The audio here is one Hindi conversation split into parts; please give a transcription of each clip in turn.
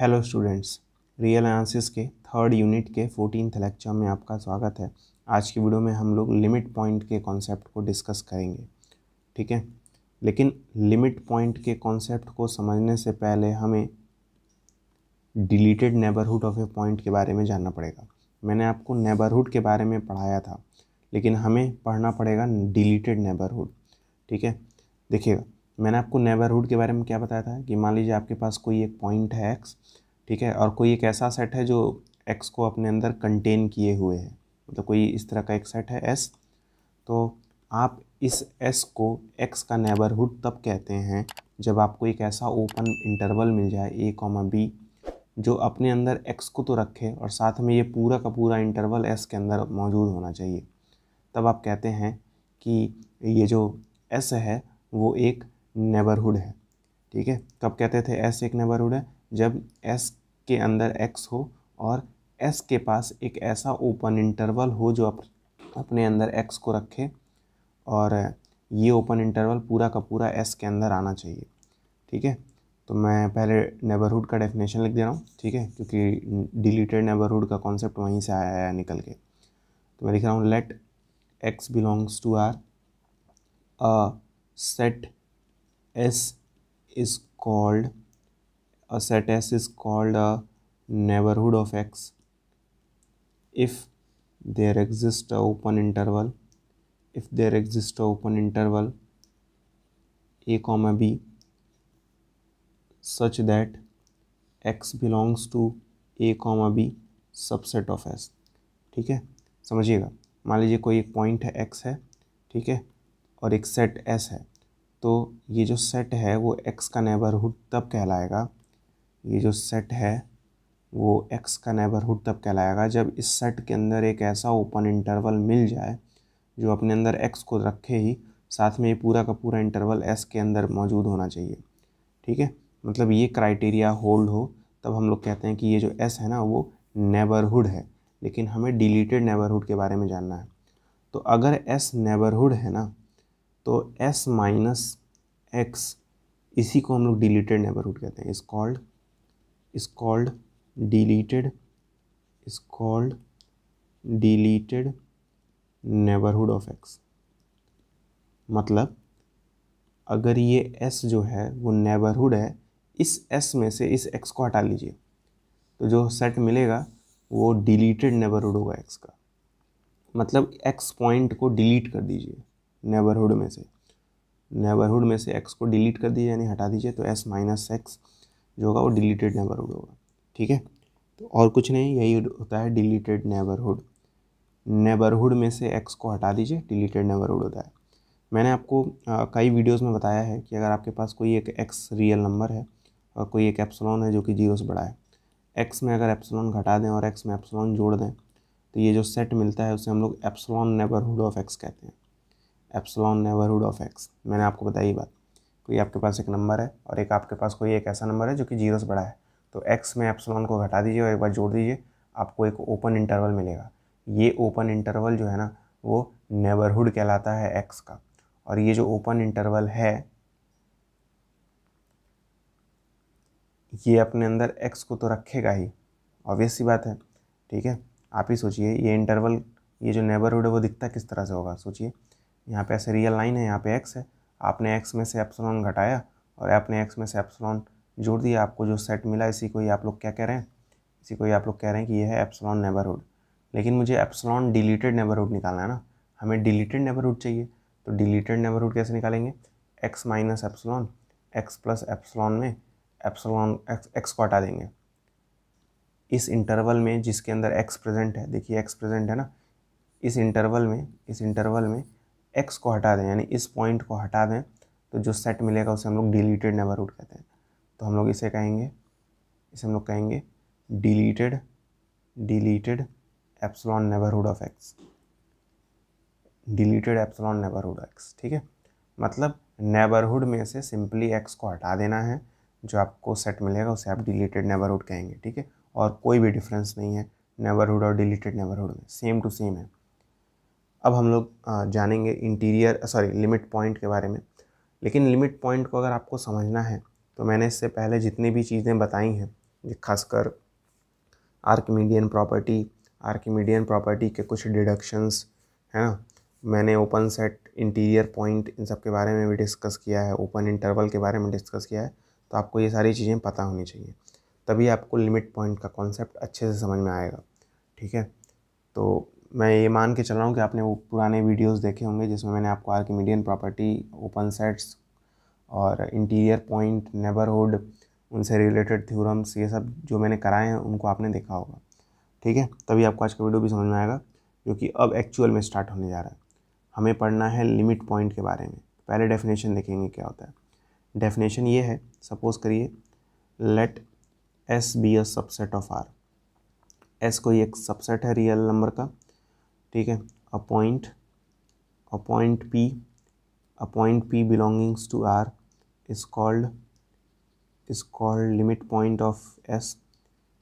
हेलो स्टूडेंट्स रियल एनालिसिस के थर्ड यूनिट के फोर्टीनथ लेक्चर में आपका स्वागत है आज की वीडियो में हम लोग लिमिट पॉइंट के कॉन्सेप्ट को डिस्कस करेंगे ठीक है लेकिन लिमिट पॉइंट के कॉन्सेप्ट को समझने से पहले हमें deleted neighbourhood of a point के बारे में जानना पड़ेगा मैंने आपको नेबरहुड के बारे में पढ़ाया था लेकिन हमें पढ़ना पड़ेगा डिलीटेड नेबरहुड ठीक है देखिएगा मैंने आपको नेबरहुड के बारे में क्या बताया था कि मान लीजिए आपके पास कोई एक पॉइंट है एक्स ठीक है और कोई एक ऐसा सेट है जो एक्स को अपने अंदर कंटेन किए हुए है मतलब तो कोई इस तरह का एक सेट है एस तो आप इस एस को एक्स का नेबरहुड तब कहते हैं जब आपको एक ऐसा ओपन इंटरवल मिल जाए ए कॉमा बी जो अपने अंदर एक्स को तो रखे और साथ में ये पूरा का पूरा इंटरवल एस के अंदर मौजूद होना चाहिए तब आप कहते हैं कि ये जो एस है वो एक नेबरहुड है ठीक है कब कहते थे एस एक नेबरहुड है जब एस के अंदर एक्स हो और एस के पास एक ऐसा ओपन इंटरवल हो जो अप, अपने अंदर एक्स को रखे और ये ओपन इंटरवल पूरा का पूरा एस के अंदर आना चाहिए ठीक है तो मैं पहले नेबरहुड का डेफिनेशन लिख दे रहा हूँ ठीक है क्योंकि डिलीटेड नेबरहुड का कॉन्सेप्ट वहीं से आया है निकल के तो मैं लिख रहा हूँ let X belongs to R a set S is called a set S is called a neighborhood of X if there exists a open interval if there exists a open interval a comma b such that x belongs to a comma b subset of S ठीक है समझिएगा मान लीजिए कोई एक पॉइंट है एक्स है ठीक है और एक सेट एस है तो ये जो सेट है वो एक्स का नेबरहुड तब कहलाएगा ये जो सेट है वो एक्स का नेबरहुड तब कहलाएगा जब इस सेट के अंदर एक ऐसा ओपन इंटरवल मिल जाए जो अपने अंदर एक्स को रखे ही साथ में ये पूरा का पूरा इंटरवल एस के अंदर मौजूद होना चाहिए ठीक है मतलब ये क्राइटेरिया होल्ड हो तब हम लोग कहते हैं कि ये जो एस है ना वो नेबरहुड है लेकिन हमें डिलीटेड नेबरहुड के बारे में जानना है तो अगर एस नेबरहुड है ना तो s माइनस एक्स इसी को हम लोग डिलीटेड नेबरहुड कहते हैं is called is called deleted is called deleted neighbourhood of X मतलब अगर ये एस जो है वो नेबरहुड है इस एस में से इस एक्स को हटा लीजिए तो जो सेट मिलेगा वो डिलीटेड नेबरहुड होगा एक्स का मतलब एक्स पॉइंट को डिलीट कर दीजिए नेबरहुड में से नेबरहुड में से एक्स को डिलीट कर दीजिए यानी हटा दीजिए तो एस माइनस एक्स जो होगा वो डिलीटेड नेबरहुड होगा ठीक है तो और कुछ नहीं यही होता है डिलीटेड नेबरहुड नेबरहुड में से एक्स को हटा दीजिए डिलीटेड नेबरहुड होता है मैंने आपको कई वीडियोज़ में बताया है कि अगर आपके पास कोई एक एक्स रियल नंबर है और कोई एक एप्सलॉन है जो कि जीरो से बड़ा है एक्स में अगर एप्सलॉन घटा दें और एक्स में एप्सलॉन जोड़ दें तो ये जो सेट मिलता है उसे हम लोग एप्सलॉन नेबरहुड ऑफ एक्स कहते हैं एप्सलॉन नेबरहुड ऑफ एक्स मैंने आपको बताई बात कोई आपके पास एक नंबर है और एक आपके पास कोई एक ऐसा नंबर है जो कि जीरो से बड़ा है तो एक्स में एप्सलॉन को घटा दीजिए और एक बार जोड़ दीजिए आपको एक ओपन इंटरवल मिलेगा ये ओपन इंटरवल जो है ना वो नेबरहुड कहलाता है एक्स का और ये जो ओपन इंटरवल है ये अपने अंदर एक्स को तो रखेगा ही ऑब्वियस सी बात है ठीक है आप ही सोचिए ये इंटरवल ये जो नेबरहुड है वो दिखता किस तरह से होगा सोचिए यहाँ पे ऐसे रियल लाइन है यहाँ पे एक्स है आपने एक्स में से एप्सलॉन घटाया और आपने एक्स में से एप्सलॉन जोड़ दिया आपको जो सेट मिला इसी को ही आप लोग क्या कह रहे हैं इसी को ही आप लोग कह रहे हैं कि यह है एप्सलॉन नेबरहुड लेकिन मुझे एप्सलॉन डिलीटेड नेबरहुड निकालना है ना हमें डिलीटेड नेबरहुड चाहिए तो डिलीटेड नेबरहुड कैसे निकालेंगे X minus epsilon X plus epsilon में एप्सलॉन एक्स एक्स को हटा देंगे इस इंटरवल में जिसके अंदर एक्स प्रेजेंट है देखिए एक्स प्रेजेंट है ना इस इंटरवल में इस इंटरवल में एक्स को हटा दें यानी इस पॉइंट को हटा दें तो जो सेट मिलेगा उसे हम लोग डिलीटेड नेबरहुड कहते हैं तो हम लोग इसे कहेंगे इसे हम लोग कहेंगे deleted deleted epsilon neighbourhood of X deleted epsilon neighbourhood X ठीक है मतलब नेबरहुड में से सिंपली एक्स को हटा देना है जो आपको सेट मिलेगा उसे आप डिलीटेड नेबरहुड कहेंगे ठीक है और कोई भी डिफरेंस नहीं है नेबरहुड और डिलीटेड नेबरहुड में सेम टू सेम है अब हम लोग जानेंगे इंटीरियर सॉरी लिमिट पॉइंट के बारे में लेकिन लिमिट पॉइंट को अगर आपको समझना है तो मैंने इससे पहले जितनी भी चीज़ें बताई हैं खासकर आर्कमीडियन प्रॉपर्टी आर्कमीडियन प्रॉपर्टी के कुछ डिडक्शंस है ना मैंने ओपन सेट इंटीरियर पॉइंट इन सब के बारे में भी डिस्कस किया है ओपन इंटरवल के बारे में डिस्कस किया है तो आपको ये सारी चीज़ें पता होनी चाहिए तभी आपको लिमिट पॉइंट का कॉन्सेप्ट अच्छे से समझ में आएगा ठीक है तो मैं ये मान के चल रहा हूँ कि आपने वो पुराने वीडियोस देखे होंगे जिसमें मैंने आपको मीडियन प्रॉपर्टी ओपन सेट्स और इंटीरियर पॉइंट नेबरहुड उनसे रिलेटेड थ्योरम्स ये सब जो मैंने कराए हैं उनको आपने देखा होगा ठीक है तभी आपको आज का वीडियो भी समझ में आएगा क्योंकि अब एक्चुअल में स्टार्ट होने जा रहा है हमें पढ़ना है लिमिट पॉइंट के बारे में पहले डेफिनेशन देखेंगे क्या होता है डेफिनेशन ये है सपोज़ करिए let S be a subset of R S कोई एक सबसेट है रियल नंबर का ठीक a point, a point p, a point p P to R is called is called limit point of s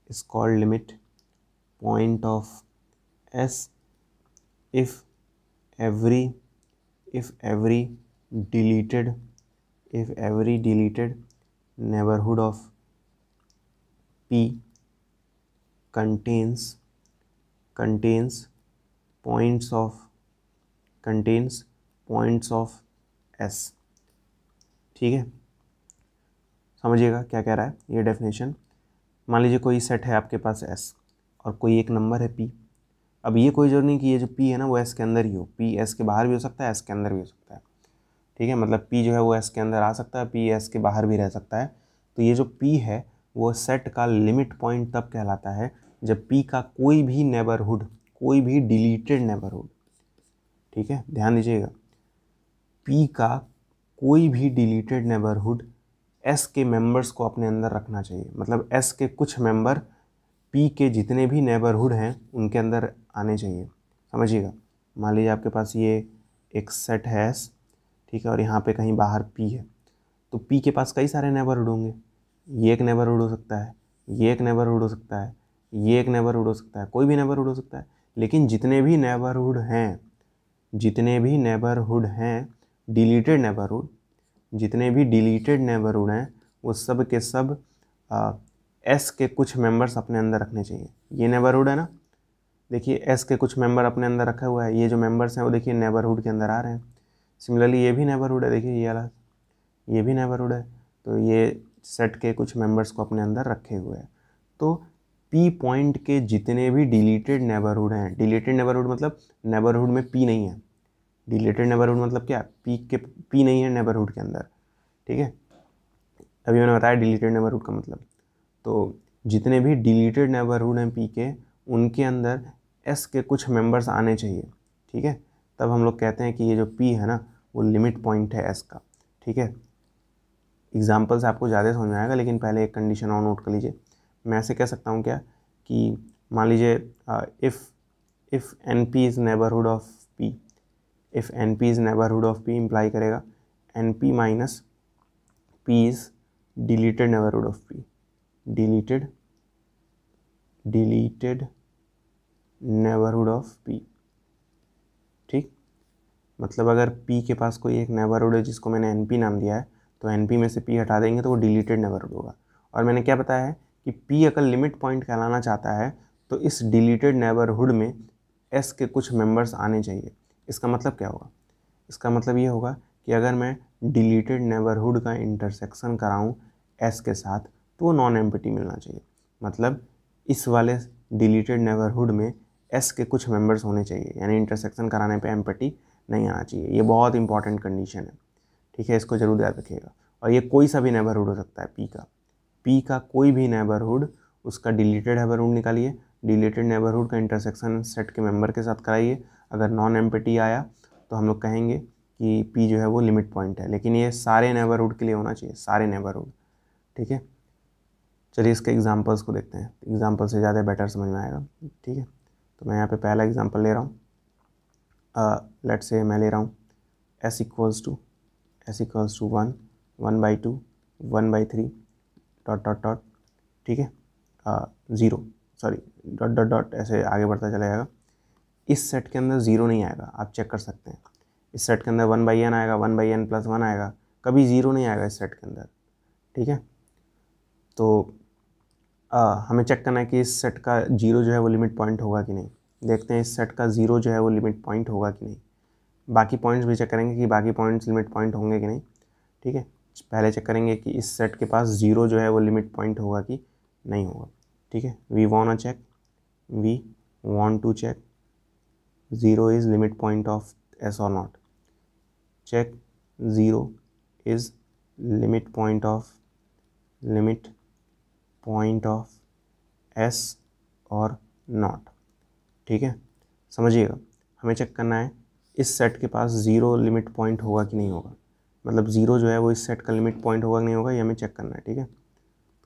is called limit point of s if every if every deleted if every deleted neighborhood of p contains contains points of contains points of s ठीक है समझिएगा क्या कह रहा है ये डेफिनेशन मान लीजिए कोई सेट है आपके पास s और कोई एक नंबर है p अब ये कोई जरूरी नहीं कि ये जो p है ना वो s के अंदर ही हो p s के बाहर भी हो सकता है s के अंदर भी हो सकता है ठीक है मतलब p जो है वो s के अंदर आ सकता है p s के बाहर भी रह सकता है तो ये जो p है वो सेट का लिमिट पॉइंट तब कहलाता है जब पी का कोई भी नेबरहुड कोई भी डिलीटेड नेबरहुड ठीक है ध्यान दीजिएगा पी का कोई भी डिलीटेड नेबरहुड एस के मेंबर्स को अपने अंदर रखना चाहिए मतलब एस के कुछ मेंबर पी के जितने भी नेबरहुड हैं उनके अंदर आने चाहिए समझिएगा मान लीजिए आपके पास ये एक सेट है एस ठीक है और यहाँ पे कहीं बाहर पी है तो पी के पास कई सारे नेबरहुड होंगे ये एक नेबरहुड हो सकता है ये एक नेबरहुड हो सकता है ये एक नेबरहुड हो सकता है कोई भी नेबरहुड हो सकता है लेकिन जितने भी नेबरहुड हैं जितने भी नेबरहुड हैं डिलीटेड नेबरहुड जितने भी डिलीटेड नेबरहुड हैं वो सब के सब आ, एस के कुछ मेंबर्स अपने अंदर रखने चाहिए ये नेबरहुड है ना देखिए एस के कुछ मेंबर अपने अंदर रखा हुआ है ये जो मेंबर्स हैं वो देखिए नेबरहुड के अंदर आ रहे हैं सिमिलरली ये भी नेबरहुड है देखिए ये वाला ये भी नेबरहुड है तो ये सेट के कुछ मेंबर्स को अपने अंदर रखे हुए हैं तो पी पॉइंट के जितने भी डिलीटेड नेबरहुड हैं डिलीटेड नेबरहुड मतलब नेबरहुड में पी नहीं है डिलीटेड नेबरहुड मतलब क्या पी के पी नहीं है नेबरहुड के अंदर ठीक है अभी मैंने बताया डिलीटेड नेबरहुड का मतलब तो जितने भी डिलीटेड नेबरहुड हैं पी के उनके अंदर एस के कुछ मेंबर्स आने चाहिए ठीक है तब हम लोग कहते हैं कि ये जो पी है ना वो लिमिट पॉइंट है एस का ठीक है एग्जाम्पल्स आपको ज़्यादा समझ में आएगा लेकिन पहले एक कंडीशन और नोट कर लीजिए मैं ऐसे कह सकता हूँ क्या कि मान लीजिए if if N P is neighbourhood of P if N P is neighbourhood of P imply करेगा N P minus P is deleted neighbourhood of P deleted deleted neighbourhood of P ठीक मतलब अगर पी के पास कोई एक नेबरहुड है जिसको मैंने एन पी नाम दिया है तो एन पी में से पी हटा देंगे तो वो डिलीटेड नेबरहुड होगा और मैंने क्या बताया है कि P अगर लिमिट पॉइंट कहलाना चाहता है तो इस डिलीटेड नेबरहुड में S के कुछ मेंबर्स आने चाहिए इसका मतलब क्या होगा इसका मतलब ये होगा कि अगर मैं डिलीटेड नेबरहुड का इंटरसेक्शन कराऊं S के साथ तो वो नॉन एम्पिटी मिलना चाहिए मतलब इस वाले डिलीटेड नेबरहुड में एस के कुछ मेंबर्स होने चाहिए यानी इंटरसेक्शन कराने पे एम्पटी नहीं आना चाहिए ये बहुत इंपॉर्टेंट कंडीशन है ठीक है इसको ज़रूर याद रखिएगा और ये कोई सा भी नेबरहुड हो सकता है पी का पी का कोई भी नेबरहुड उसका डिलीटेड नेबरहुड निकालिए डिलीटेड नेबरहुड का इंटरसेक्शन सेट के मेंबर के साथ कराइए अगर नॉन एम आया तो हम लोग कहेंगे कि पी जो है वो लिमिट पॉइंट है लेकिन ये सारे नेबरहुड के लिए होना चाहिए सारे नेबरहुड ठीक है चलिए इसके एग्जाम्पल्स को देखते हैं एग्जाम्पल से ज़्यादा बेटर समझ में आएगा ठीक है तो मैं यहाँ पे पहला एग्जाम्पल ले रहा हूँ लेट से मैं ले रहा हूँ S equals to S equals to one one by two one by three dot dot dot ठीक है zero sorry dot dot dot ऐसे आगे बढ़ता चला जाएगा इस सेट के अंदर ज़ीरो नहीं आएगा आप चेक कर सकते हैं इस सेट के अंदर वन बाई एन आएगा one by N plus one आएगा कभी ज़ीरो नहीं आएगा इस सेट के अंदर ठीक है तो आ, हमें चेक करना है कि इस सेट का जीरो जो है वो लिमिट पॉइंट होगा कि नहीं देखते हैं इस सेट का ज़ीरो जो है वो लिमिट पॉइंट होगा कि नहीं बाकी पॉइंट्स भी चेक करेंगे कि बाकी पॉइंट्स लिमिट पॉइंट होंगे कि नहीं ठीक है पहले चेक करेंगे कि इस सेट के पास ज़ीरो जो है वो लिमिट पॉइंट होगा कि नहीं होगा ठीक है we want a check we want to check zero is limit point of S और not check zero is limit point of limit point of S और नॉट ठीक है समझिएगा हमें चेक करना है इस सेट के पास ज़ीरो लिमिट पॉइंट होगा कि नहीं होगा मतलब ज़ीरो जो है वो इस सेट का लिमिट पॉइंट होगा नहीं होगा ये हमें चेक करना है ठीक है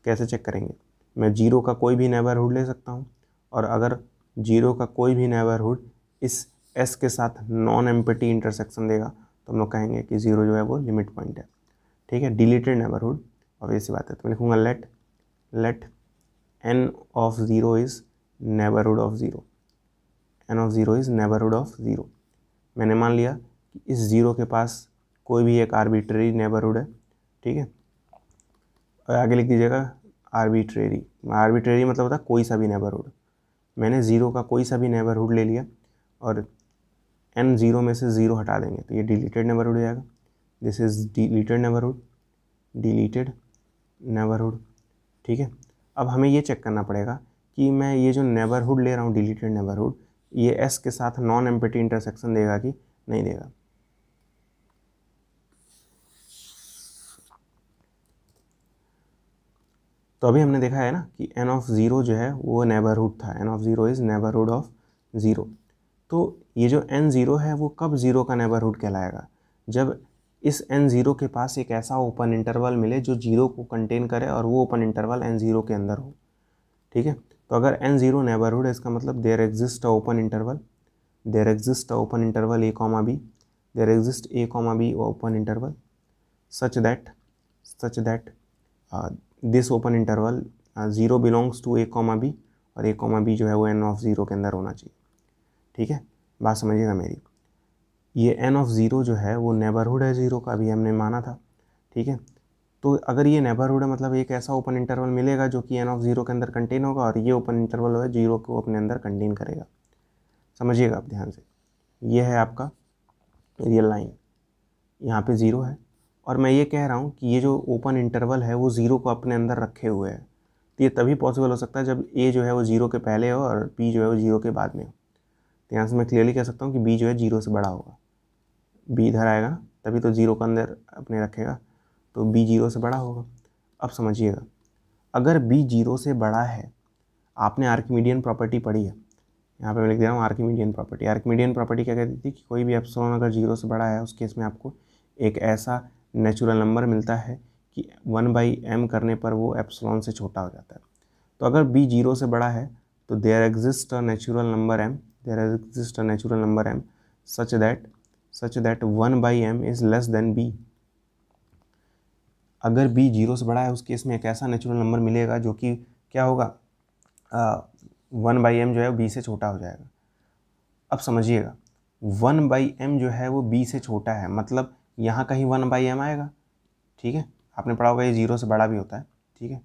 कैसे चेक करेंगे मैं ज़ीरो का कोई भी नेबरहुड ले सकता हूँ और अगर ज़ीरो का कोई भी नेबरहुड इस एस के साथ नॉन एम्पटी इंटरसेक्शन देगा तो हम लोग कहेंगे कि ज़ीरो जो है वो लिमिट पॉइंट है ठीक है डिलीटेड नेबरहुड ये बात है तो मैं लिखूँगा let let N of zero is neighbourhood of zero N of zero is neighbourhood of zero मैंने मान लिया कि इस ज़ीरो के पास कोई भी एक आर्बिट्रेरी नेबरहुड है ठीक है और आगे लिख दीजिएगा आर्बिट्रेरी आर्बिट्रेरी मतलब होता है कोई सा भी नेबरहुड मैंने ज़ीरो का कोई सा भी नेबरहुड ले लिया और एन ज़ीरो में से ज़ीरो हटा देंगे तो ये डिलीटेड नेबरहुड हो जाएगा this is deleted neighbourhood deleted neighbourhood ठीक है अब हमें ये चेक करना पड़ेगा कि मैं ये जो नेबरहुड ले रहा हूँ डिलीटेड नेबरहुड ये एस के साथ नॉन एम्पिटी इंटरसेक्शन देगा कि नहीं देगा तो अभी हमने देखा है ना कि एन ऑफ ज़ीरो जो है वो नेबरहुड था N of zero is neighbourhood of zero तो ये जो एन ज़ीरो है वो कब ज़ीरो का नेबरहुड कहलाएगा जब इस एन ज़ीरो के पास एक ऐसा ओपन इंटरवल मिले जो जीरो को कंटेन करे और वो ओपन इंटरवल एन ज़ीरो के अंदर हो ठीक है तो अगर एन ज़ीरो नेबरहुड है इसका मतलब there exist a open interval there exist a open interval A comma B there exist A comma B open interval such that such that this open interval zero belongs to A comma B और ए कॉमा बी जो है वो एन ऑफ ज़ीरो के अंदर होना चाहिए ठीक है बात समझिएगा मेरी ये एन ऑफ ज़ीरो जो है वो नेबरहुड है ज़ीरो का अभी हमने माना था ठीक है तो अगर ये नेबरहुड है मतलब एक ऐसा ओपन इंटरवल मिलेगा जो कि एन ऑफ ज़ीरो के अंदर कंटेन होगा और ये ओपन इंटरवल है जीरो को अपने अंदर कंटेन करेगा समझिएगा आप ध्यान से ये है आपका रियल लाइन यहाँ पे ज़ीरो है और मैं ये कह रहा हूँ कि ये जो ओपन इंटरवल है वो ज़ीरो को अपने अंदर रखे हुए है तो ये तभी पॉसिबल हो सकता है जब ए जो है वो ज़ीरो के पहले हो और बी जो है वो ज़ीरो के बाद में हो तो यहाँ से मैं क्लियरली कह सकता हूँ कि बी जो है ज़ीरो से बड़ा होगा बी इधर आएगा तभी तो ज़ीरो के अंदर अपने रखेगा तो बी जीरो से बड़ा होगा अब समझिएगा अगर बी जीरो से बड़ा है आपने आर्किमीडियन प्रॉपर्टी पढ़ी है यहाँ पे मैं लिख दे रहा हूँ आर्किमीडियन प्रॉपर्टी आर्किमीडियन प्रॉपर्टी क्या कहती थी कि कोई भी एप्सलॉन अगर जीरो से बड़ा है उस केस में आपको एक ऐसा नेचुरल नंबर मिलता है कि वन बाई एम करने पर वो एप्सलॉन से छोटा हो जाता है तो अगर बी जीरो से बड़ा है तो there exist a natural number M there exist a natural number M such that such that one by M is less than B अगर बी जीरो से बड़ा है उस केस में एक ऐसा नेचुरल नंबर मिलेगा जो कि क्या होगा वन बाई एम जो है बी से छोटा हो जाएगा अब समझिएगा वन बाई एम जो है वो बी से छोटा है मतलब यहाँ कहीं वन बाई एम आएगा ठीक है आपने पढ़ा होगा ये जीरो से बड़ा भी होता है ठीक है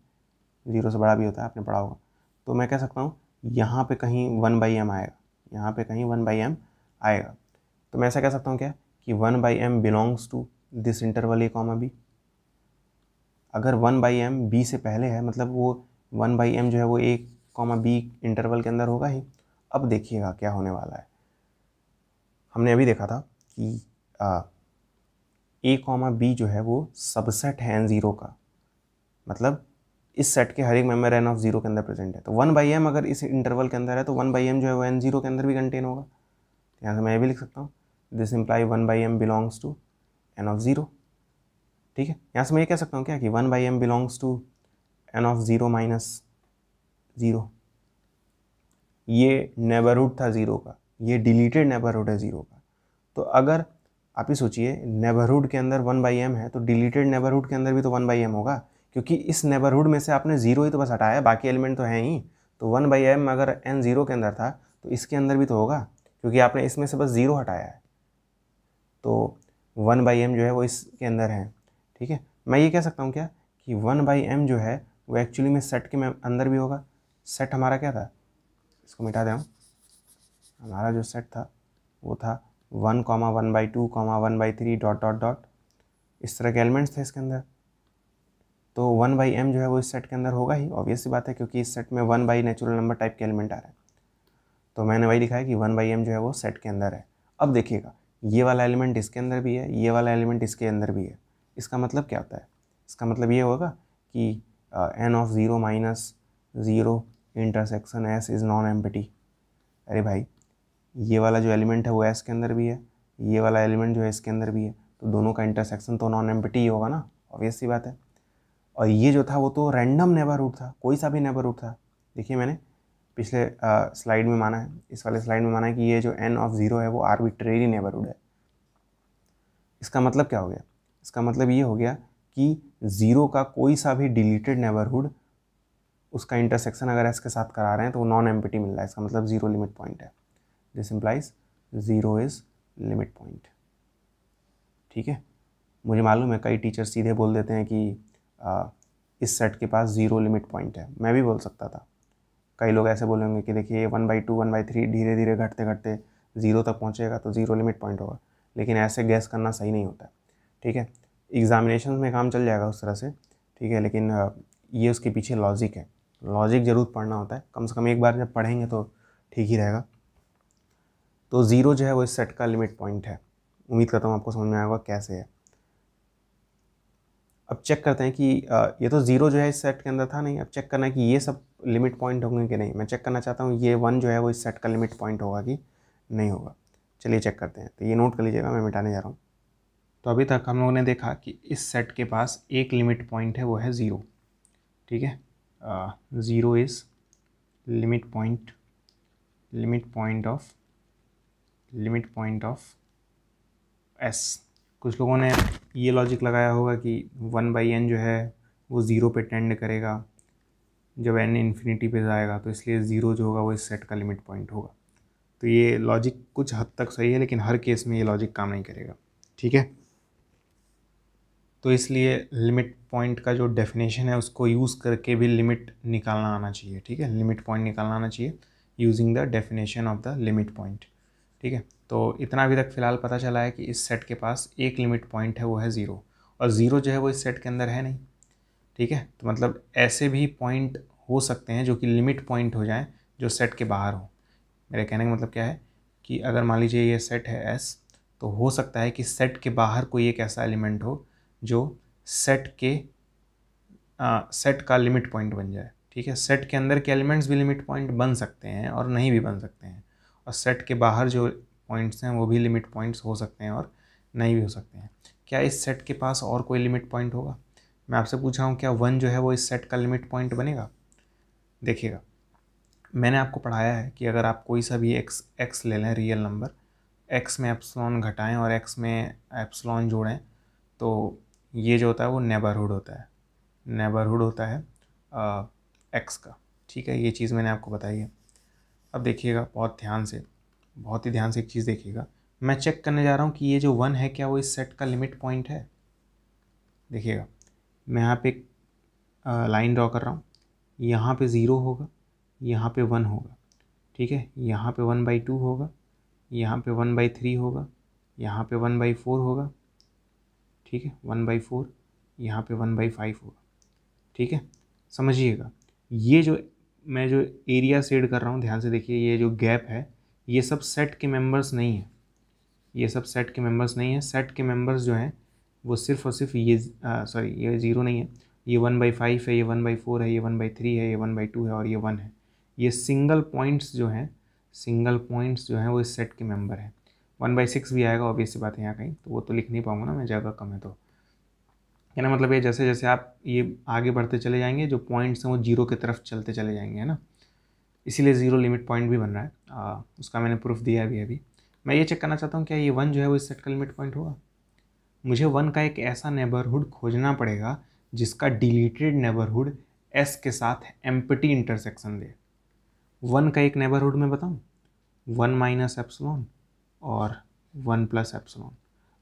जीरो से बड़ा भी होता है आपने पढ़ा होगा तो मैं कह सकता हूँ यहाँ पे कहीं वन बाई एम आएगा यहाँ पे कहीं वन बाई एम आएगा तो मैं ऐसा कह सकता हूँ क्या कि one by M belongs to this interval A comma B अगर वन बाई एम बी से पहले है मतलब वो वन बाई एम जो है वो ए कॉमा बी इंटरवल के अंदर होगा ही अब देखिएगा क्या होने वाला है हमने अभी देखा था कि ए कॉमा बी जो है वो सबसेट है एन ज़ीरो का मतलब इस सेट के हर एक मेम्बर एन ऑफ ज़ीरो के अंदर प्रेजेंट है तो वन बाई एम अगर इस इंटरवल के अंदर है तो वन बाई एम जो है वो एन ज़ीरो के अंदर भी कंटेन होगा तो यहाँ से मैं ये भी लिख सकता हूँ this imply one by M belongs to N of zero ठीक है यहाँ से मैं ये कह सकता हूँ क्या कि one by M belongs to N of zero minus zero ये नेबरहुड था ज़ीरो का ये डिलीटेड नेबरहुड है ज़ीरो का तो अगर आप ही सोचिए नेबरहुड के अंदर वन बाई एम है तो डिलीटेड नेबरहुड के अंदर भी तो वन बाई एम होगा क्योंकि इस नेबरहुड में से आपने ज़ीरो ही तो बस हटाया बाकी एलिमेंट तो हैं ही तो वन बाई एम अगर एन ज़ीरो के अंदर था तो इसके अंदर भी तो होगा क्योंकि आपने इसमें से बस ज़ीरो हटाया है तो वन बाई एम जो है वो इसके अंदर है ठीक है मैं ये कह सकता हूँ क्या कि वन बाई एम जो है वो एक्चुअली में सेट के में अंदर भी होगा सेट हमारा क्या था इसको मिटा दें हमारा जो सेट था वो था one comma one by two comma one by three dot dot dot इस तरह के एलिमेंट्स थे इसके अंदर तो वन बाई एम जो है वो इस सेट के अंदर होगा ही ऑब्वियस सी बात है क्योंकि इस सेट में one by natural number type के एलिमेंट आ रहा है तो मैंने वही दिखाया कि वन बाई एम जो है वो सेट के अंदर है अब देखिएगा ये वाला एलिमेंट इसके अंदर भी है ये वाला एलिमेंट इसके अंदर भी है इसका मतलब क्या होता है इसका मतलब ये होगा कि N of zero minus zero intersection S is non empty अरे भाई ये वाला जो एलिमेंट है वो एस के अंदर भी है ये वाला एलिमेंट जो है इसके अंदर भी है तो दोनों का इंटरसेक्शन तो नॉन एम्पिटी ही होगा ना ऑब्वियस सी बात है और ये जो था वो तो रैंडम नेबरहुड था कोई सा भी नेबरहुड था देखिए मैंने पिछले स्लाइड में माना है इस वाले स्लाइड में माना है कि ये जो एन ऑफ ज़ीरो है वो आर्बिट्रेरी नेबरहुड है इसका मतलब क्या हो गया इसका मतलब ये हो गया कि ज़ीरो का कोई सा भी डिलीटेड नेबरहुड उसका इंटरसेक्शन अगर एस के साथ करा रहे हैं तो वो नॉन एम्पिटी मिल रहा है इसका मतलब ज़ीरो लिमिट पॉइंट है this implies zero is limit point ठीक है मुझे मालूम है कई टीचर सीधे बोल देते हैं कि आ, इस सेट के पास ज़ीरो लिमिट पॉइंट है मैं भी बोल सकता था कई लोग ऐसे बोलेंगे कि देखिए one by two one by three धीरे धीरे घटते घटते ज़ीरो तक पहुँचेगा तो ज़ीरो लिमिट पॉइंट होगा लेकिन ऐसे गैस करना सही नहीं होता है ठीक है एग्ज़ामिनेशन में काम चल जाएगा उस तरह से ठीक है लेकिन ये उसके पीछे लॉजिक है लॉजिक ज़रूर पढ़ना होता है कम से कम एक बार जब पढ़ेंगे तो ठीक ही रहेगा तो ज़ीरो जो है वो इस सेट का लिमिट पॉइंट है उम्मीद करता हूँ आपको समझ में आएगा कैसे है अब चेक करते हैं कि ये तो ज़ीरो जो है इस सेट के अंदर था नहीं अब चेक करना है कि ये सब लिमिट पॉइंट होंगे कि नहीं मैं चेक करना चाहता हूँ ये वन जो है वो इस सेट का लिमिट पॉइंट होगा कि नहीं होगा चलिए चेक करते हैं तो ये नोट कर लीजिएगा मैं मिटाने जा रहा हूँ तो अभी तक हम लोगों ने देखा कि इस सेट के पास एक लिमिट पॉइंट है वो है ज़ीरो ठीक है zero is limit point limit point of limit point of S कुछ लोगों ने ये लॉजिक लगाया होगा कि वन बाई एन जो है वो ज़ीरो पे टेंड करेगा जब एन इन्फिनिटी पे जाएगा तो इसलिए ज़ीरो जो होगा वो इस सेट का लिमिट पॉइंट होगा तो ये लॉजिक कुछ हद तक सही है लेकिन हर केस में ये लॉजिक काम नहीं करेगा ठीक है तो इसलिए लिमिट पॉइंट का जो डेफिनेशन है उसको यूज़ करके भी लिमिट निकालना आना चाहिए ठीक है लिमिट पॉइंट निकालना आना चाहिए using the definition of the limit point ठीक है तो इतना अभी तक फ़िलहाल पता चला है कि इस सेट के पास एक लिमिट पॉइंट है वो है ज़ीरो और ज़ीरो जो है वो इस सेट के अंदर है नहीं ठीक है तो मतलब ऐसे भी पॉइंट हो सकते हैं जो कि लिमिट पॉइंट हो जाएं जो सेट के बाहर हो मेरे कहने का मतलब क्या है कि अगर मान लीजिए ये सेट है एस तो हो सकता है कि सेट के बाहर कोई एक ऐसा एलिमेंट हो जो सेट के आ, सेट का लिमिट पॉइंट बन जाए ठीक है सेट के अंदर के एलिमेंट्स भी लिमिट पॉइंट बन सकते हैं और नहीं भी बन सकते हैं और सेट के बाहर जो पॉइंट्स हैं वो भी लिमिट पॉइंट्स हो सकते हैं और नहीं भी हो सकते हैं क्या इस सेट के पास और कोई लिमिट पॉइंट होगा मैं आपसे पूछ रहा हूँ क्या वन जो है वो इस सेट का लिमिट पॉइंट बनेगा देखिएगा मैंने आपको पढ़ाया है कि अगर आप कोई सा भी एक्स एक्स ले लें रियल नंबर एक्स में एप्सलॉन घटाएं और एक्स में एप्सलॉन जोड़ें तो ये जो होता है वो नेबरहुड होता है नेबरहुड होता है एक्स का ठीक है ये चीज़ मैंने आपको बताई है अब देखिएगा बहुत ध्यान से बहुत ही ध्यान से एक चीज़ देखिएगा मैं चेक करने जा रहा हूँ कि ये जो वन है क्या वो इस सेट का लिमिट पॉइंट है देखिएगा मैं यहाँ पे लाइन ड्रॉ कर रहा हूँ यहाँ पे ज़ीरो होगा यहाँ पे वन होगा ठीक है यहाँ पे वन बाई टू होगा यहाँ पे वन बाई थ्री होगा यहाँ पे वन बाई फोर होगा ठीक है वन बाई फोर यहाँ पे वन बाई फाइव होगा ठीक है समझिएगा ये जो मैं जो एरिया सेड कर रहा हूँ ध्यान से देखिए ये जो गैप है ये सब सेट के मेंबर्स नहीं है ये सब सेट के मेंबर्स नहीं है सेट के मेंबर्स जो हैं वो सिर्फ और सिर्फ ये सॉरी ये ज़ीरो नहीं है ये वन बाई फाइव है ये वन बाई फोर है ये वन बाई थ्री है ये वन बाई टू है और ये वन है ये सिंगल पॉइंट्स जो हैं सिंगल पॉइंट्स जो हैं वो इस सेट के मेंबर हैं वन बाई सिक्स भी आएगा ऑब्वियस बात है यहाँ कहीं तो वो तो लिख नहीं पाऊँगा ना मैं जगह कम है तो कहना मतलब ये जैसे जैसे आप ये आगे बढ़ते चले जाएंगे जो पॉइंट्स हैं वो जीरो की तरफ चलते चले जाएंगे है ना इसीलिए ज़ीरो लिमिट पॉइंट भी बन रहा है आ, उसका मैंने प्रूफ दिया भी अभी मैं ये चेक करना चाहता हूँ क्या ये वन जो है वो इस सेट का लिमिट पॉइंट होगा मुझे वन का एक ऐसा नेबरहुड खोजना पड़ेगा जिसका डिलीटेड नेबरहुड एस के साथ एम्पटी इंटरसेक्शन दे वन का एक नेबरहुड में बताऊँ वन माइनस एप्सलॉन और वन प्लस एप्सलॉन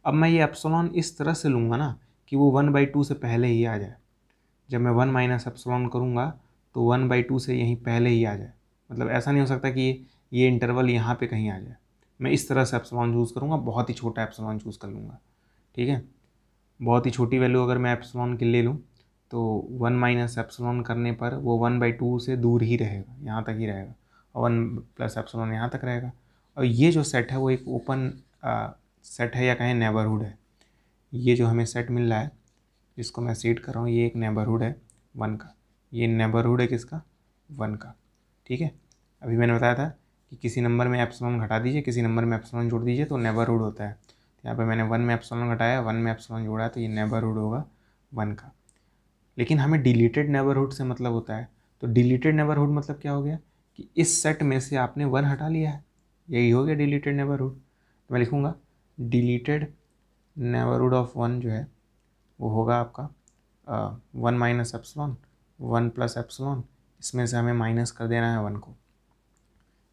अब मैं ये एप्सलॉन इस तरह से लूँगा ना कि वो वन बाई टू से पहले ही आ जाए जब मैं वन माइनस एप्सलॉन करूँगा तो वन बाई टू से यहीं पहले ही आ जाए मतलब ऐसा नहीं हो सकता कि ये ये इंटरवल यहाँ पे कहीं आ जाए मैं इस तरह से एप्सलॉन चूज़ करूँगा बहुत ही छोटा एप्सलॉन चूज़ कर लूँगा ठीक है बहुत ही छोटी वैल्यू अगर मैं एप्सलॉन के ले लूँ तो वन माइनस एप्सलॉन करने पर वो वन बाई टू से दूर ही रहेगा यहाँ तक ही रहेगा और वन प्लस एप्सलॉन यहाँ तक रहेगा और ये जो सेट है वो एक ओपन सेट है या कहें नेबरहुड है ये जो हमें सेट मिल रहा है जिसको मैं सेट कर रहा हूँ ये एक नेबरहुड है वन का ये नेबरहुड है किसका वन का ठीक है अभी मैंने बताया था कि किसी नंबर में एप्सलॉन घटा दीजिए किसी नंबर में एप्सलॉन जोड़ दीजिए तो नेबरहुड होता है तो यहाँ पर मैंने वन में एप्सलॉन घटाया वन में एप्सलॉन जोड़ा तो ये नेबरहुड होगा वन का लेकिन हमें डिलीटेड नेबरहुड से मतलब होता है तो डिलीटेड नेबरहुड मतलब क्या हो गया कि इस सेट में से आपने वन हटा लिया है यही हो गया डिलीटेड नेबरहुड तो मैं लिखूँगा डिलीटेड नेवरहुड ऑफ वन जो है वो होगा आपका one minus epsilon one plus epsilon इसमें से हमें माइनस कर देना है वन को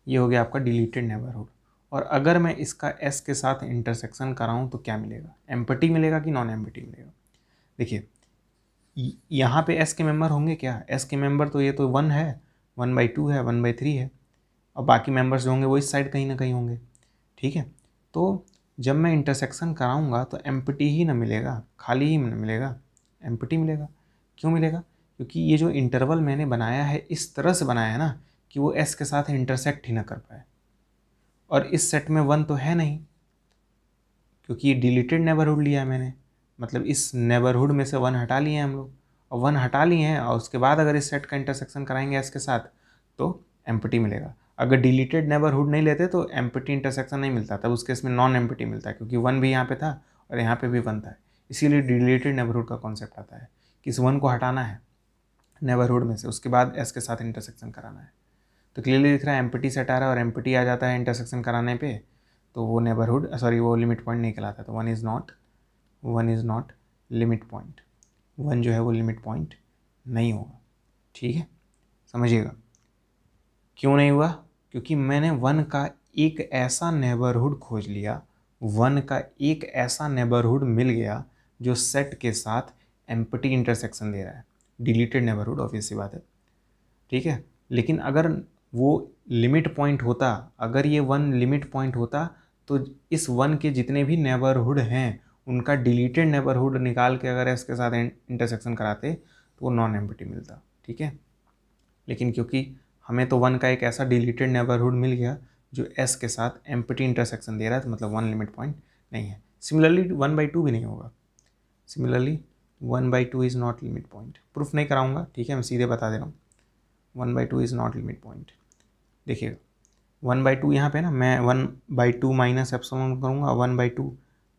ये हो गया आपका डिलीटेड नेबरहुड और अगर मैं इसका एस के साथ इंटरसेक्शन कराऊँ तो क्या मिलेगा एम्पटी मिलेगा कि नॉन एम्पटी मिलेगा देखिए यहाँ पे एस के मेंबर होंगे क्या एस के मेंबर तो ये तो वन है वन बाई टू है वन बाई थ्री है और बाकी मेंबर्स जो होंगे वो इस साइड कहीं ना कहीं होंगे ठीक है तो जब मैं इंटरसेक्शन कराऊंगा तो एम ही ना मिलेगा खाली ही ना मिलेगा एम मिलेगा क्यों मिलेगा क्योंकि ये जो इंटरवल मैंने बनाया है इस तरह से बनाया है ना कि वो एस के साथ इंटरसेक्ट ही ना कर पाए और इस सेट में वन तो है नहीं क्योंकि ये डिलीटेड नेबरहुड लिया है मैंने मतलब इस नेबरहुड में से वन हटा लिए हैं हम लोग और वन हटा लिए हैं और उसके बाद अगर इस सेट का इंटरसेक्शन कराएंगे एस के साथ तो एम मिलेगा अगर डिलीटेड नेबरहुड नहीं लेते तो एम्पटी इंटरसेक्शन नहीं मिलता था उस केस में नॉन एम्पटी मिलता है क्योंकि वन भी यहाँ पे था और यहाँ पे भी वन था इसीलिए डिलीटेड नेबरहुड का कॉन्सेप्ट आता है कि इस वन को हटाना है नेबरहुड में से उसके बाद एस के साथ इंटरसेक्शन कराना है तो क्लियरली दिख रहा है एम्पटी सेट आ रहा है और एम्पटी आ जाता है इंटरसेक्शन कराने पर तो वो नेबरहुड सॉरी वो लिमिट पॉइंट नहीं कहलाता तो one is not one is not limit point one जो है वो लिमिट पॉइंट नहीं होगा ठीक है समझिएगा क्यों नहीं हुआ क्योंकि मैंने वन का एक ऐसा नेबरहुड खोज लिया वन का एक ऐसा नेबरहुड मिल गया जो सेट के साथ एम्पटी इंटरसेक्शन दे रहा है डिलीटेड नेबरहुड ऑब्वियस सी बात है ठीक है लेकिन अगर वो लिमिट पॉइंट होता अगर ये वन लिमिट पॉइंट होता तो इस वन के जितने भी नेबरहुड हैं उनका डिलीटेड नेबरहुड निकाल के अगर इसके साथ इंटरसेक्शन कराते तो वो नॉन एम्पटी मिलता ठीक है लेकिन क्योंकि हमें तो वन का एक ऐसा डिलीटेड नेबरहुड मिल गया जो एस के साथ एम्पटी इंटरसेक्शन दे रहा है तो मतलब वन लिमिट पॉइंट नहीं है सिमिलरली वन बाई टू भी नहीं होगा similarly one by two is not limit point proof नहीं कराऊंगा ठीक है मैं सीधे बता दे रहा हूँ one by two is not limit point देखिएगा वन बाई टू यहाँ पर ना मैं one by two minus epsilon करूँगा one by two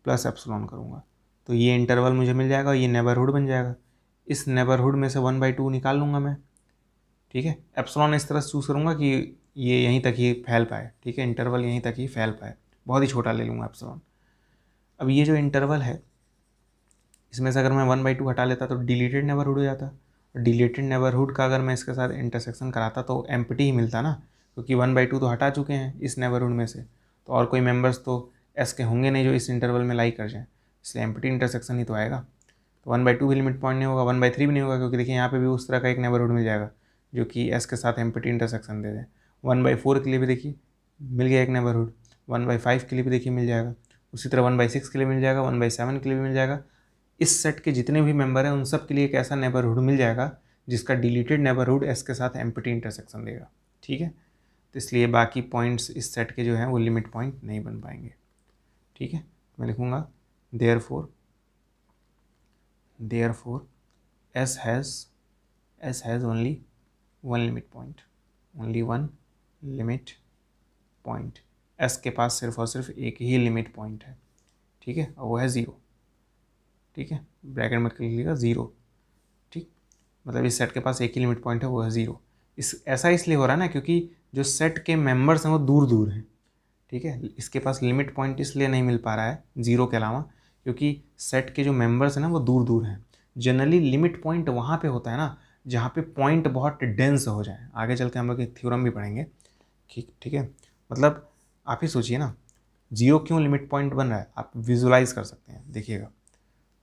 plus epsilon करूँगा तो ये इंटरवल मुझे मिल जाएगा ये नेबरहुड बन जाएगा इस नेबरहुड में से वन बाई टू निकाल लूँगा मैं ठीक है एप्सलॉन इस तरह से चूज़ करूँगा कि ये यहीं तक ही फैल पाए ठीक है इंटरवल यहीं तक ही फैल पाए बहुत ही छोटा ले लूँगा एप्सलॉन अब ये जो इंटरवल है इसमें से अगर मैं वन बाई टू हटा लेता तो डिलीटेड नेबरहुड हो जाता और डिलीटेड नेबरहुड का अगर मैं इसके साथ इंटरसेक्शन कराता तो एम ही मिलता ना क्योंकि वन बाई टू तो हटा चुके हैं इस नेबरहुड में से तो और कोई मेम्बर्स तो एस के होंगे नहीं जो इस इंटरवल में लाई कर जाएँ इसलिए एम इंटरसेक्शन ही तो आएगा तो वन बाई टू भी लिमिट पॉइंट नहीं होगा वन बाई थ्री भी नहीं होगा क्योंकि देखिए यहाँ पे भी उस तरह का एक नेबरहुड मिल जाएगा जो कि एस के साथ एम पी टी इंटरसेक्शन दे दें वन बाई फोर के लिए भी देखिए मिल गया एक नेबरहुड वन बाई फाइव के लिए भी देखिए मिल जाएगा उसी तरह वन बाई सिक्स के लिए मिल जाएगा वन बाई सेवन के लिए भी मिल जाएगा इस सेट के जितने भी मेंबर हैं उन सब के लिए एक ऐसा नेबरहुड मिल जाएगा जिसका डिलीटेड नेबरहुड एस के साथ एम इंटरसेक्शन देगा ठीक है तो इसलिए बाकी पॉइंट्स इस सेट के जो हैं वो लिमिट पॉइंट नहीं बन पाएंगे ठीक है मैं लिखूँगा therefore therefore S has S has only one limit point only one limit point S के पास सिर्फ और सिर्फ एक ही लिमिट पॉइंट है ठीक है और वो है ज़ीरो ठीक है ब्रैकेट में लिख लीजिएगा ज़ीरो ठीक मतलब इस सेट के पास एक ही लिमिट पॉइंट है वो है ज़ीरो इस ऐसा इसलिए हो रहा है ना क्योंकि जो सेट के मेंबर्स हैं वो दूर दूर हैं ठीक है इसके पास लिमिट पॉइंट इसलिए नहीं मिल पा रहा है ज़ीरो के अलावा क्योंकि सेट के जो मेंबर्स हैं ना वो दूर दूर हैं जनरली लिमिट पॉइंट वहाँ पे होता है ना जहाँ पे पॉइंट बहुत डेंस हो जाए आगे चल के हम लोग एक थ्योरम भी पढ़ेंगे ठीक ठीक है मतलब आप ही सोचिए ना जीरो क्यों लिमिट पॉइंट बन रहा है आप विजुलाइज कर सकते हैं देखिएगा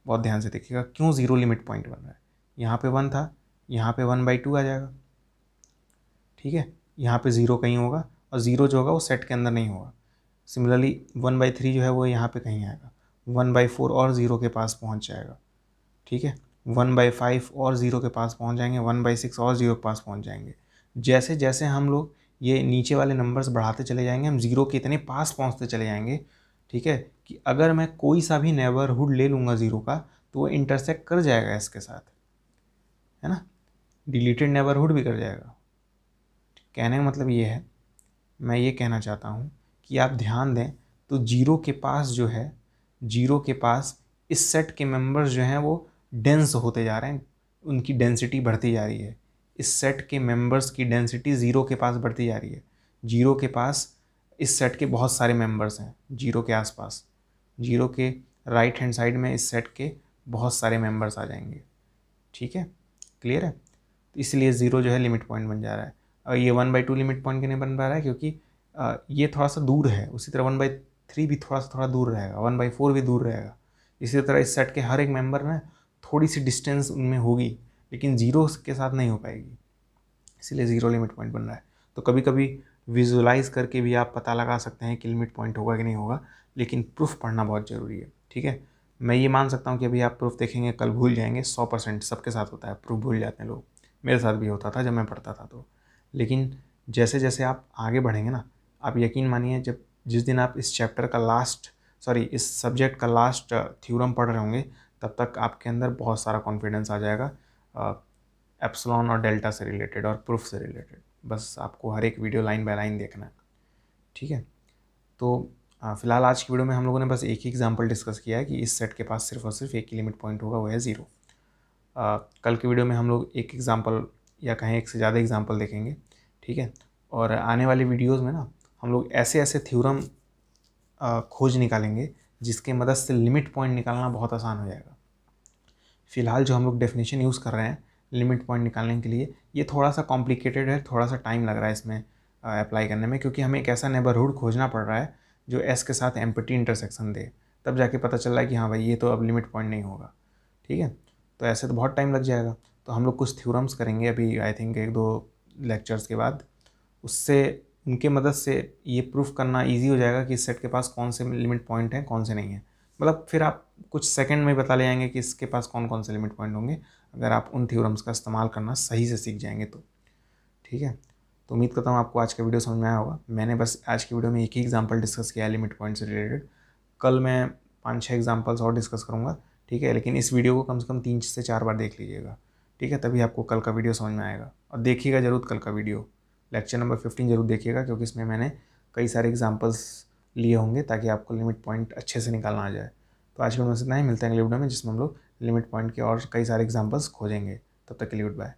बहुत ध्यान से देखिएगा क्यों ज़ीरो लिमिट पॉइंट बन रहा है यहाँ पे वन था यहाँ पे वन बाई टू आ जाएगा ठीक है यहाँ पे ज़ीरो कहीं होगा और ज़ीरो जो होगा वो सेट के अंदर नहीं होगा सिमिलरली वन बाई थ्री जो है वो यहाँ पे कहीं आएगा वन बाई फोर और ज़ीरो के पास पहुँच जाएगा ठीक है वन बाई फाइव और ज़ीरो के पास पहुंच जाएंगे वन बाई सिक्स और ज़ीरो के पास पहुंच जाएंगे जैसे जैसे हम लोग ये नीचे वाले नंबर्स बढ़ाते चले जाएंगे हम ज़ीरो के इतने पास पहुंचते चले जाएंगे ठीक है कि अगर मैं कोई सा भी नेबरहुड ले लूँगा ज़ीरो का तो वो इंटरसेक्ट कर जाएगा इसके साथ है ना डिलीटेड नेबरहुड भी कर जाएगा कहने का मतलब ये है मैं ये कहना चाहता हूँ कि आप ध्यान दें तो जीरो के पास जो है जीरो के पास इस सेट के मेंबर्स जो हैं वो डेंस होते जा रहे हैं उनकी डेंसिटी बढ़ती जा रही है इस सेट के मेंबर्स की डेंसिटी ज़ीरो के पास बढ़ती जा रही है जीरो के पास इस सेट के बहुत सारे मेंबर्स हैं जीरो के आसपास जीरो के राइट हैंड साइड में इस सेट के बहुत सारे मेंबर्स आ जाएंगे ठीक है क्लियर है तो इसलिए ज़ीरो जो है लिमिट पॉइंट बन जा रहा है और ये one by two limit point के नहीं बन पा रहा है क्योंकि ये थोड़ा सा दूर है उसी तरह वन बाई थ्री भी थोड़ा सा थोड़ा दूर रहेगा वन बाई फोर भी दूर रहेगा इसी तरह इस सेट के हर एक मेंबर में थोड़ी सी डिस्टेंस उनमें होगी लेकिन ज़ीरो के साथ नहीं हो पाएगी इसीलिए ज़ीरो लिमिट पॉइंट बन रहा है तो कभी कभी विजुलाइज करके भी आप पता लगा सकते हैं कि लिमिट पॉइंट होगा कि नहीं होगा लेकिन प्रूफ पढ़ना बहुत ज़रूरी है ठीक है मैं ये मान सकता हूँ कि अभी आप प्रूफ देखेंगे कल भूल जाएंगे सौ परसेंट सबके साथ होता है प्रूफ भूल जाते हैं लोग मेरे साथ भी होता था जब मैं पढ़ता था तो लेकिन जैसे जैसे आप आगे बढ़ेंगे ना आप यकीन मानिए जब जिस दिन आप इस चैप्टर का लास्ट सॉरी इस सब्जेक्ट का लास्ट थ्योरम पढ़ रहे होंगे तब तक आपके अंदर बहुत सारा कॉन्फिडेंस आ जाएगा एप्सलॉन और डेल्टा से रिलेटेड और प्रूफ से रिलेटेड बस आपको हर एक वीडियो लाइन बाय लाइन देखना है ठीक है तो फिलहाल आज की वीडियो में हम लोगों ने बस एक ही एग्जाम्पल डिस्कस किया है कि इस सेट के पास सिर्फ और सिर्फ एक ही लिमिट पॉइंट होगा वो है ज़ीरो कल की वीडियो में हम लोग एक एग्ज़ाम्पल या कहें एक से ज़्यादा एग्ज़ाम्पल देखेंगे ठीक है और आने वाली वीडियोज़ में ना हम लोग ऐसे ऐसे थ्योरम खोज निकालेंगे जिसके मदद से लिमिट पॉइंट निकालना बहुत आसान हो जाएगा फ़िलहाल जो हम लोग डेफिनेशन यूज़ कर रहे हैं लिमिट पॉइंट निकालने के लिए ये थोड़ा सा कॉम्प्लिकेटेड है थोड़ा सा टाइम लग रहा है इसमें अप्लाई करने में क्योंकि हमें एक ऐसा नेबरहुड खोजना पड़ रहा है जो एस के साथ एम इंटरसेक्शन दे तब जाके पता चल रहा है कि हाँ भाई ये तो अब लिमिट पॉइंट नहीं होगा ठीक है तो ऐसे तो बहुत टाइम लग जाएगा तो हम लोग कुछ थ्योरम्स करेंगे अभी आई थिंक एक दो लेक्चर्स के बाद उससे उनके मदद से ये प्रूफ करना इजी हो जाएगा कि इस सेट के पास कौन से लिमिट पॉइंट हैं कौन से नहीं हैं मतलब फिर आप कुछ सेकंड में बता ले जाएंगे कि इसके पास कौन कौन से लिमिट पॉइंट होंगे अगर आप उन थ्योरम्स का इस्तेमाल करना सही से सीख जाएंगे तो ठीक है तो उम्मीद करता हूँ आपको आज का वीडियो समझ में आया होगा मैंने बस आज की वीडियो में एक ही एग्जाम्पल डिस्कस किया है लिमिट पॉइंट से रिलेटेड कल मैं पाँच छः एग्जाम्पल्स और डिस्कस करूँगा ठीक है लेकिन इस वीडियो को कम से कम तीन से चार बार देख लीजिएगा ठीक है तभी आपको कल का वीडियो समझ में आएगा और देखिएगा जरूर कल का वीडियो लेक्चर नंबर फिफ्टीन जरूर देखिएगा क्योंकि इसमें मैंने कई सारे एग्जाम्पल्स लिए होंगे ताकि आपको लिमिट पॉइंट अच्छे से निकालना आ जाए तो आज के वीडियो में इतना ही मिलते हैं अगले वीडियो में जिसमें हम लोग लिमिट पॉइंट के और कई सारे एग्जाम्पल्स खोजेंगे तब तक के लिए गुड बाय